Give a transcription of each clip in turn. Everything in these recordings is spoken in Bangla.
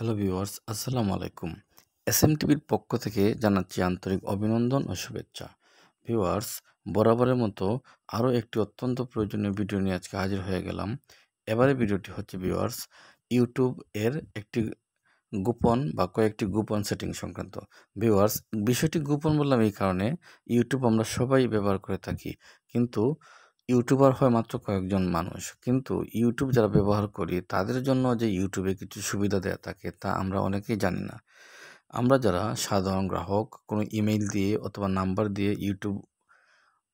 হ্যালো ভিউয়ার্স আসসালামু আলাইকুম এস এম টিভির পক্ষ থেকে জানাচ্ছি আন্তরিক অভিনন্দন ও শুভেচ্ছা ভিউয়ার্স বরাবরের মতো আরও একটি অত্যন্ত প্রয়োজনীয় ভিডিও নিয়ে আজকে হাজির হয়ে গেলাম এবারে ভিডিওটি হচ্ছে ভিউয়ার্স ইউটিউব এর একটি গোপন বা কয়েকটি গোপন সেটিং সংক্রান্ত ভিউয়ার্স বিষয়টি গোপন বললাম এই কারণে ইউটিউব আমরা সবাই ব্যবহার করে থাকি কিন্তু ইউটিউবার হয় মাত্র কয়েকজন মানুষ কিন্তু ইউটিউব যারা ব্যবহার করি তাদের জন্য যে ইউটিউবে কিছু সুবিধা দেওয়া থাকে তা আমরা অনেকেই জানি না আমরা যারা সাধারণ গ্রাহক কোনো ইমেইল দিয়ে অথবা নাম্বার দিয়ে ইউটিউব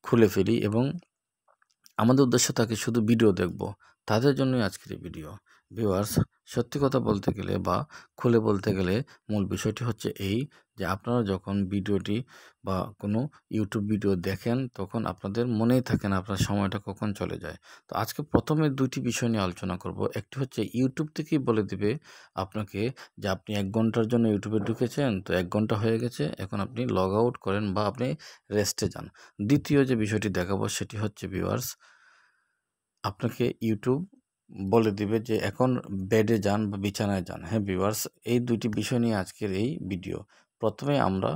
খুলে ফেলি এবং আমাদের উদ্দেশ্য থাকে শুধু ভিডিও দেখব তাদের জন্যই আজকের ভিডিও ভিউয়ার্স সত্যি কথা বলতে গেলে বা খুলে বলতে গেলে মূল বিষয়টি হচ্ছে এই যে আপনারা যখন ভিডিওটি বা কোনো ইউটিউব ভিডিও দেখেন তখন আপনাদের মনেই থাকে না আপনার সময়টা কখন চলে যায় তো আজকে প্রথমে দুটি বিষয় নিয়ে আলোচনা করব একটি হচ্ছে ইউটিউব থেকেই বলে দিবে আপনাকে যে আপনি এক ঘন্টার জন্য ইউটিউবে ঢুকেছেন তো এক ঘন্টা হয়ে গেছে এখন আপনি লগ আউট করেন বা আপনি রেস্টে যান দ্বিতীয় যে বিষয়টি দেখাবো সেটি হচ্ছে ভিউয়ার্স আপনাকে ইউটিউব বলে দিবে যে এখন বেডে যান বা বিছানায় যান হ্যাঁ ভিউয়ার্স এই দুটি বিষয় নিয়ে আজকের এই ভিডিও প্রথমে আমরা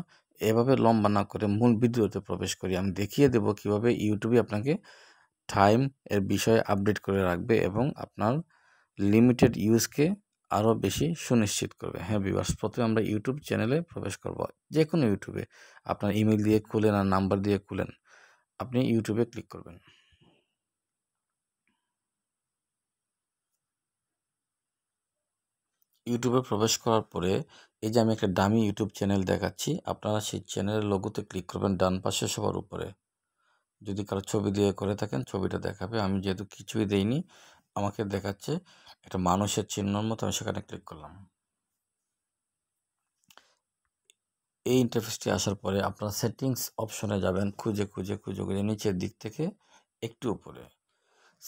এভাবে লম্বা না করে মূল ভিডিওতে প্রবেশ করি আমি দেখিয়ে দেব কিভাবে ইউটিউবে আপনাকে টাইম এর বিষয়ে আপডেট করে রাখবে এবং আপনার লিমিটেড ইউজকে আরও বেশি সুনিশ্চিত করবে হ্যাঁ বিভার্স প্রথমে আমরা ইউটিউব চ্যানেলে প্রবেশ করব যে কোনো ইউটিউবে আপনার ইমেল দিয়ে খুলেন আর নাম্বার দিয়ে খুলেন আপনি ইউটিউবে ক্লিক করবেন ইউটিউবে প্রবেশ করার পরে এই যে আমি একটা ডামি ইউটিউব চ্যানেল দেখাচ্ছি আপনারা সেই চ্যানেলের লোগোতে ক্লিক করবেন ডান পাশে সবার উপরে যদি কারো ছবি দিয়ে করে থাকেন ছবিটা দেখাবে আমি যেহেতু কিছুই দেইনি আমাকে দেখাচ্ছে একটা মানুষের চিহ্নর মতো আমি সেখানে ক্লিক করলাম এই ইন্টারফেসটি আসার পরে আপনারা সেটিংস অপশনে যাবেন খুঁজে খুঁজে খুঁজে খুঁজে নিচের দিক থেকে একটু উপরে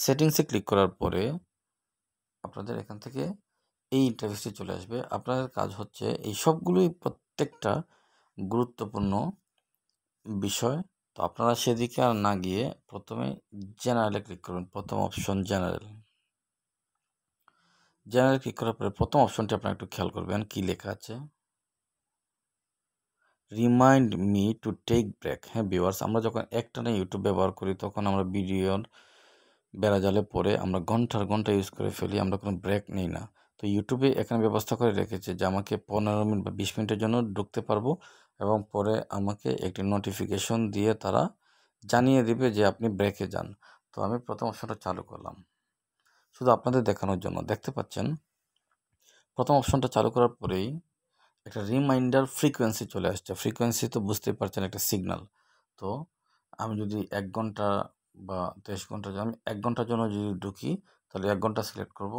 সেটিংসে ক্লিক করার পরে আপনাদের এখান থেকে এই ইন্টারফেসটি চলে আসবে আপনাদের কাজ হচ্ছে এই সবগুলোই প্রত্যেকটা গুরুত্বপূর্ণ বিষয় তো আপনারা সেদিকে আর না গিয়ে প্রথমে জেনারেলে ক্লিক করবেন প্রথম অপশন জেনারেল জেনারেল ক্লিক করার পরে প্রথম অপশনটি আপনারা একটু খেয়াল করবেন কি লেখা আছে remind me to take break হ্যাঁ ভিউয়ার্স আমরা যখন একটা না ইউটিউব ব্যবহার করি তখন আমরা ভিডিওর বেড়া জালে পরে আমরা ঘন্টার ঘন্টা ইউজ করে ফেলি আমরা কোনো ব্রেক নিই না তো ইউটিউবে এখানে ব্যবস্থা করে রেখেছে যে আমাকে পনেরো মিনিট বা বিশ মিনিটের জন্য ঢুকতে পারবো এবং পরে আমাকে একটি নোটিফিকেশন দিয়ে তারা জানিয়ে দিবে যে আপনি ব্রেকে যান তো আমি প্রথম অপশনটা চালু করলাম শুধু আপনাদের দেখানোর জন্য দেখতে পাচ্ছেন প্রথম অপশনটা চালু করার পরেই একটা রিমাইন্ডার ফ্রিকোয়েন্সি চলে আসছে ফ্রিকোয়েন্সি তো বুঝতেই পারছেন একটা সিগনাল তো আমি যদি এক ঘন্টা বা তেইশ ঘন্টা আমি এক ঘন্টার জন্য যদি ঢুকি তাহলে এক ঘন্টা সিলেক্ট করব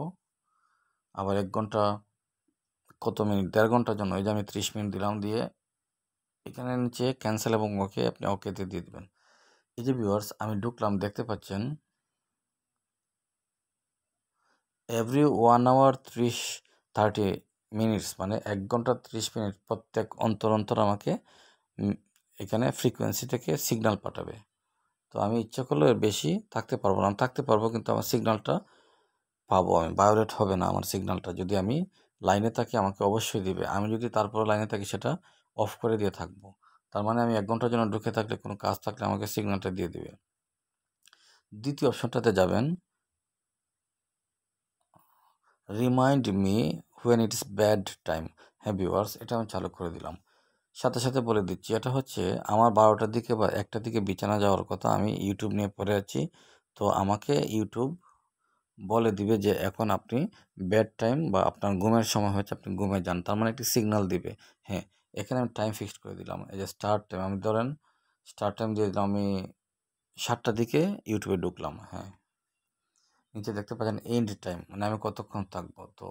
আবার এক ঘন্টা কত মিনিট দেড় ঘন্টার জন্য ওই যে আমি ত্রিশ মিনিট দিলাম দিয়ে এখানে নিচে ক্যান্সেল এবং ওকে আপনি ওকেতে দিয়ে দেবেন এই যে ভিউয়ার্স আমি ঢুকলাম দেখতে পাচ্ছেন এভরি ওয়ান আওয়ার ত্রিশ থার্টি মিনিটস মানে এক ঘন্টা ত্রিশ মিনিট প্রত্যেক অন্তর অন্তর আমাকে এখানে ফ্রিকোয়েন্সি থেকে সিগনাল পাঠাবে তো আমি ইচ্ছা করলে বেশি থাকতে পারবো না থাকতে পারবো কিন্তু আমার সিগনালটা পাবো আমি বায়োলেট হবে না আমার সিগন্যালটা যদি আমি লাইনে থাকি আমাকে অবশ্যই দিবে আমি যদি তারপরে লাইনে থাকি সেটা অফ করে দিয়ে থাকবো তার মানে আমি এক ঘন্টার জন্য ঢুকে থাকলে কোনো কাজ থাকলে আমাকে সিগন্যালটা দিয়ে দিবে দ্বিতীয় অপশনটাতে যাবেন remind me when it's bad time হ্যাঁ ওয়ার্স এটা আমি চালু করে দিলাম সাথে সাথে বলে দিচ্ছি এটা হচ্ছে আমার বারোটার দিকে বা একটার দিকে বিছানা যাওয়ার কথা আমি ইউটিউব নিয়ে পড়ে আছি তো আমাকে ইউটিউব বলে দিবে যে এখন আপনি বেড টাইম বা আপনার ঘুমের সময় হয়েছে আপনি ঘুমে যান তার মানে একটি সিগনাল দিবে হ্যাঁ এখানে আমি টাইম ফিক্সড করে দিলাম এই যে স্টার্ট টাইম আমি ধরেন স্টার্ট টাইম দিয়ে দিলাম আমি সাতটার দিকে ইউটিউবে ঢুকলাম হ্যাঁ নিচে দেখতে পাচ্ছেন এন্ড টাইম মানে আমি কতক্ষণ থাকবো তো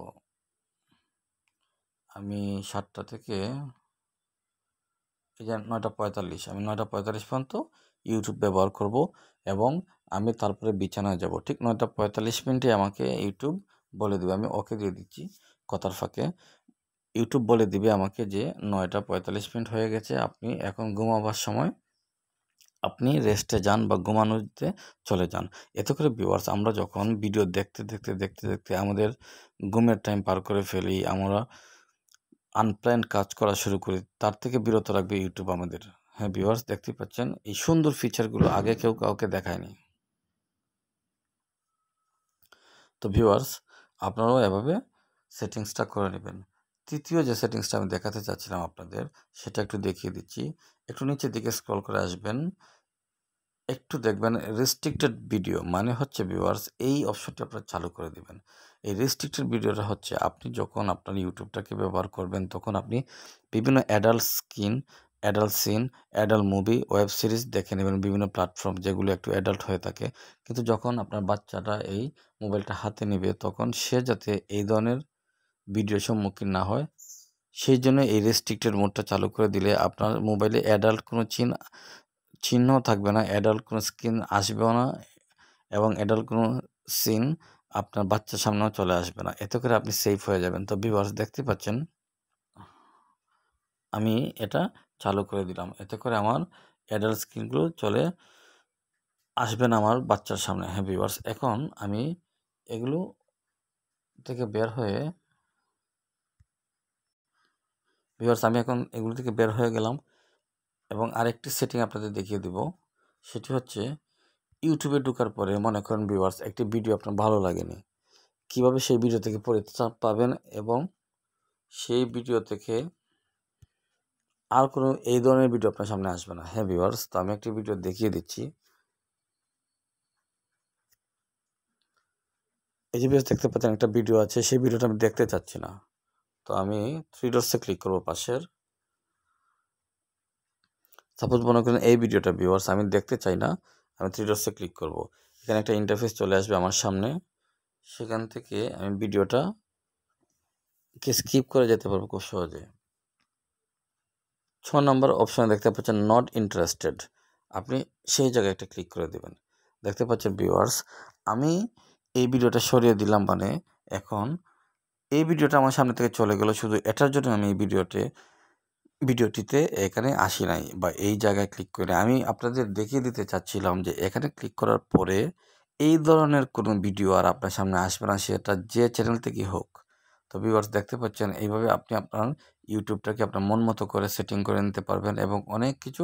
আমি সাতটা থেকে এই যে নয়টা পঁয়তাল্লিশ আমি নয়টা পঁয়তাল্লিশ পর্যন্ত ইউটিউব ব্যবহার করব এবং আমি তারপরে বিছানায় যাব ঠিক নয়টা পঁয়তাল্লিশ মিনিটে আমাকে ইউটিউব বলে দেবে আমি ওকে দিয়ে দিচ্ছি কথার ফাঁকে ইউটিউব বলে দিবে আমাকে যে নয়টা পঁয়তাল্লিশ মিনিট হয়ে গেছে আপনি এখন ঘুমাবার সময় আপনি রেস্টে যান বা ঘুমানোতে চলে যান এতে করে ভিউয়ার্স আমরা যখন ভিডিও দেখতে দেখতে দেখতে দেখতে আমাদের ঘুমের টাইম পার করে ফেলি আমরা আনপ্ল্যান্ড কাজ করা শুরু করি তার থেকে বিরত রাখবে ইউটিউব আমাদের হ্যাঁ ভিউয়ার্স দেখতে পাচ্ছেন এই সুন্দর ফিচারগুলো আগে কেউ কাউকে দেখায়নি তো ভিউয়ার্স আপনারাও এভাবে সেটিংসটা করে নেবেন তৃতীয় যে সেটিংসটা আমি দেখাতে চাচ্ছিলাম আপনাদের সেটা একটু দেখিয়ে দিচ্ছি একটু নিচের দিকে স্ক্রল করে আসবেন একটু দেখবেন রেস্ট্রিক্টেড ভিডিও মানে হচ্ছে ভিউয়ার্স এই অপশনটি আপনারা চালু করে দিবেন এই রেস্ট্রিক্টেড ভিডিওটা হচ্ছে আপনি যখন আপনার ইউটিউবটাকে ব্যবহার করবেন তখন আপনি বিভিন্ন adult skin adult scene adult movie web series দেখে নেবেন বিভিন্ন প্ল্যাটফর্ম যেগুলো একটু অ্যাডাল্ট হয়ে থাকে কিন্তু যখন আপনার বাচ্চাটা এই মোবাইলটা হাতে নেবে তখন সে যাতে এই ধরনের ভিডিওর সম্মুখীন না হয় সেই জন্য এই রেস্ট্রিক্টেড মোডটা চালু করে দিলে আপনার মোবাইলে অ্যাডাল্ট কোনো চিহ্ন চিহ্ন থাকবে না অ্যাডাল্ট কোনো স্ক্রিন আসবেও না এবং অ্যাডাল্ট কোনো সিন আপনার বাচ্চার সামনেও চলে আসবে না এত করে আপনি সেফ হয়ে যাবেন তো বিভার্স দেখতে পাচ্ছেন আমি এটা চালু করে দিলাম এতে করে আমার অ্যাডাল্ট স্ক্রিনগুলো চলে আসবে না আমার বাচ্চার সামনে হ্যাঁ ভিউয়ার্স এখন আমি এগুলো থেকে বের হয়ে ভিউয়ার্স আমি এখন এগুলো থেকে বের হয়ে গেলাম এবং আরেকটি সেটিং আপনাদের দেখিয়ে দিব সেটি হচ্ছে ইউটিউবে ঢোকার পরে মনে করেন ভিউয়ার্স একটি ভিডিও আপনার ভালো লাগেনি কিভাবে সেই ভিডিও থেকে পরিত্রাণ পাবেন এবং সেই ভিডিও থেকে আর কোনো এই ধরনের ভিডিও আপনার সামনে আসবে না হ্যাঁ ভিভার্স তো আমি একটি ভিডিও দেখিয়ে দিচ্ছি এই যে দেখতে পাচ্ছেন একটা ভিডিও আছে সেই ভিডিওটা আমি দেখতে চাচ্ছি না তো আমি থ্রি ডোর্সে ক্লিক করব পাশের সাপোজ মনে করেন এই ভিডিওটা ভিউয়ার্স আমি দেখতে চাই না আমি থ্রি ডোর্সে ক্লিক করব এখানে একটা ইন্টারফেস চলে আসবে আমার সামনে সেখান থেকে আমি ভিডিওটা কে স্কিপ করে যেতে পারবো খুব সহজে ছ নম্বর অপশানে দেখতে পাচ্ছেন নট ইন্টারেস্টেড আপনি সেই জায়গায় একটা ক্লিক করে দেবেন দেখতে পাচ্ছেন ভিউয়ার্স আমি এই ভিডিওটা সরিয়ে দিলাম মানে এখন এই ভিডিওটা আমার সামনে থেকে চলে গেল শুধু এটার জন্য আমি এই ভিডিওতে ভিডিওটিতে এখানে আসি নাই বা এই জায়গায় ক্লিক করে আমি আপনাদের দেখিয়ে দিতে চাচ্ছিলাম যে এখানে ক্লিক করার পরে এই ধরনের কোনো ভিডিও আর আপনার সামনে আসবে না সেটা যে চ্যানেল থেকে হোক তো ভিউয়ার্স দেখতে পাচ্ছেন এইভাবে আপনি আপনার ইউটিউবটাকে আপনার মন মতো করে সেটিং করে নিতে পারবেন এবং অনেক কিছু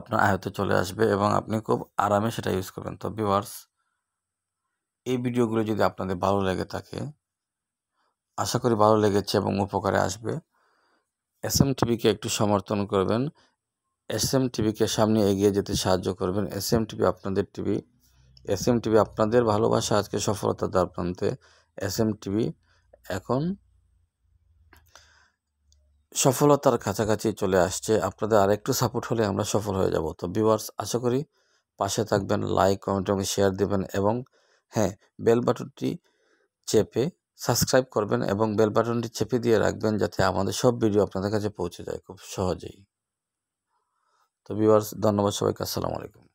আপনার আয়ত্তে চলে আসবে এবং আপনি খুব আরামে সেটা ইউজ করবেন তো ভিউয়ার্স এই ভিডিওগুলো যদি আপনাদের ভালো লেগে থাকে আশা করি ভালো লেগেছে এবং উপকারে আসবে এস এম টিভিকে একটু সমর্থন করবেন এস এম টিভিকে সামনে এগিয়ে যেতে সাহায্য করবেন এস এম টিভি আপনাদের টিভি এস এম টিভি আপনাদের ভালোবাসা আজকে সফলতা দ্বার প্রান্তে এস এম টিভি এখন সফলতার কাছাকাছি চলে আসছে আপনাদের আরেকটু সাপোর্ট হলে আমরা সফল হয়ে যাব তো ভিউয়ার্স আশা করি পাশে থাকবেন লাইক কমেন্ট এবং শেয়ার দেবেন এবং হ্যাঁ বেল বাটনটি চেপে সাবস্ক্রাইব করবেন এবং বেল বাটনটি চেপে দিয়ে রাখবেন যাতে আমাদের সব ভিডিও আপনাদের কাছে পৌঁছে যায় খুব সহজেই তো ভিউয়ার্স ধন্যবাদ সবাইকে আসসালামু আলাইকুম